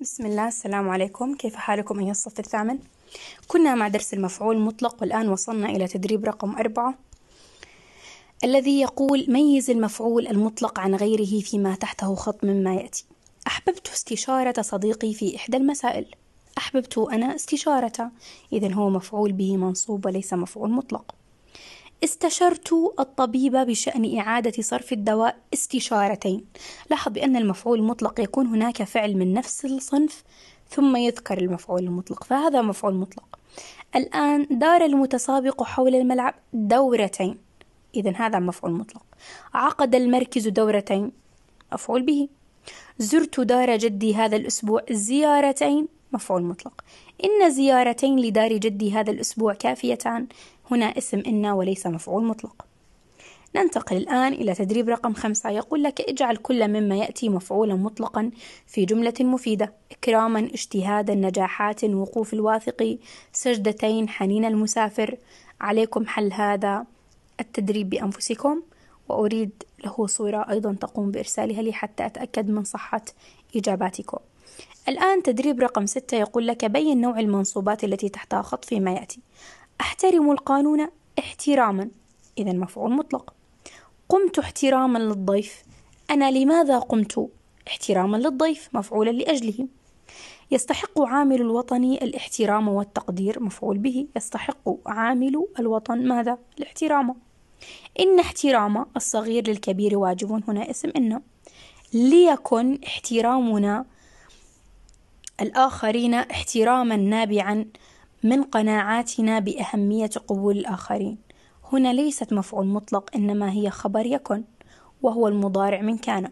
بسم الله السلام عليكم كيف حالكم أيها الصف الثامن؟ كنا مع درس المفعول المطلق والآن وصلنا إلى تدريب رقم أربعة الذي يقول ميز المفعول المطلق عن غيره فيما تحته خط مما يأتي أحببت استشارة صديقي في إحدى المسائل أحببت أنا استشارته إذا هو مفعول به منصوب وليس مفعول مطلق استشرت الطبيب بشأن إعادة صرف الدواء استشارتين لاحظ بأن المفعول المطلق يكون هناك فعل من نفس الصنف ثم يذكر المفعول المطلق فهذا مفعول مطلق الآن دار المتسابق حول الملعب دورتين إذا هذا مفعول مطلق عقد المركز دورتين مفعول به زرت دار جدي هذا الأسبوع زيارتين مفعول مطلق إن زيارتين لدار جدي هذا الأسبوع كافيتان هنا اسم إن وليس مفعول مطلق ننتقل الآن إلى تدريب رقم خمسة يقول لك اجعل كل مما يأتي مفعولا مطلقا في جملة مفيدة إكراما اجتهادا نجاحات وقوف الواثق سجدتين حنين المسافر عليكم حل هذا التدريب بأنفسكم وأريد له صورة أيضا تقوم بإرسالها لي حتى أتأكد من صحة إجاباتكم الآن تدريب رقم ستة يقول لك بين نوع المنصوبات التي تحتها خط فيما يأتي أحترم القانون احتراما إذا مفعول مطلق قمت احتراما للضيف أنا لماذا قمت احتراما للضيف مفعولا لأجله يستحق عامل الوطن الاحترام والتقدير مفعول به يستحق عامل الوطن ماذا الاحترام إن احترام الصغير للكبير واجب هنا اسم إن ليكن احترامنا الآخرين احتراما نابعا من قناعاتنا بأهمية قبول الآخرين هنا ليست مفعول مطلق إنما هي خبر يكن وهو المضارع من كان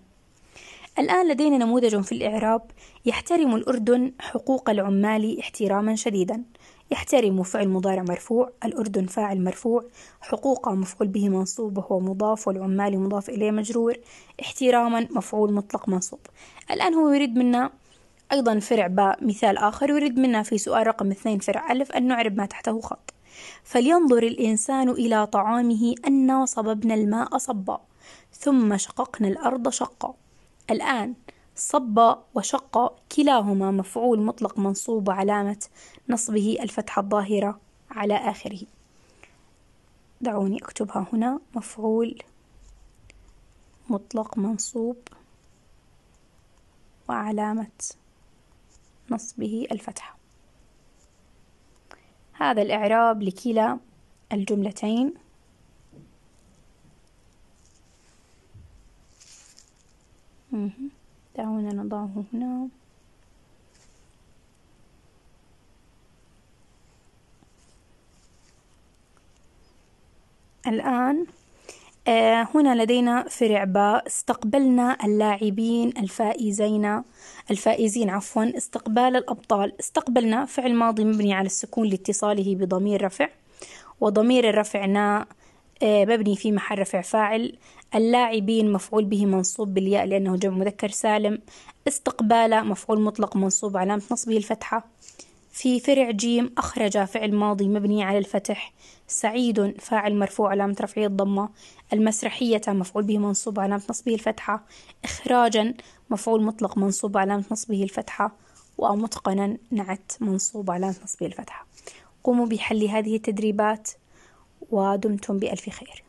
الآن لدينا نموذج في الإعراب يحترم الأردن حقوق العمال احتراما شديدا يحترم فعل مضارع مرفوع الأردن فاعل مرفوع حقوق مفعول به منصوب وهو مضاف والعمال مضاف إليه مجرور احتراما مفعول مطلق منصوب الآن هو يريد منا أيضا فرع باء مثال آخر يريد منا في سؤال رقم اثنين فرع ألف أن نعرب ما تحته خط فلينظر الإنسان إلى طعامه أنا صببنا الماء صبا ثم شققنا الأرض شقا الآن صبا وشقا كلاهما مفعول مطلق منصوب علامة نصبه الفتحة الظاهرة على آخره دعوني أكتبها هنا مفعول مطلق منصوب وعلامة نصبه الفتحة هذا الإعراب لكلا الجملتين دعونا نضعه هنا الآن آه، هنا لدينا فرع باء استقبلنا اللاعبين الفائزين الفائزين عفوا استقبال الأبطال استقبلنا فعل ماضي مبني على السكون لاتصاله بضمير رفع وضمير الرفع نا آه، مبني في محل رفع فاعل اللاعبين مفعول به منصوب بالياء لأنه جمع مذكر سالم استقبال مفعول مطلق منصوب علامة نصبه الفتحة في فرع جيم أخرج فعل ماضي مبني على الفتح سعيد فاعل مرفوع علامة رفعه الضمة المسرحية مفعول به منصوب علامة نصبه الفتحة إخراجا مفعول مطلق منصوب علامة نصبه الفتحة ومتقنا نعت منصوب علامة نصبه الفتحة قوموا بحل هذه التدريبات ودمتم بألف خير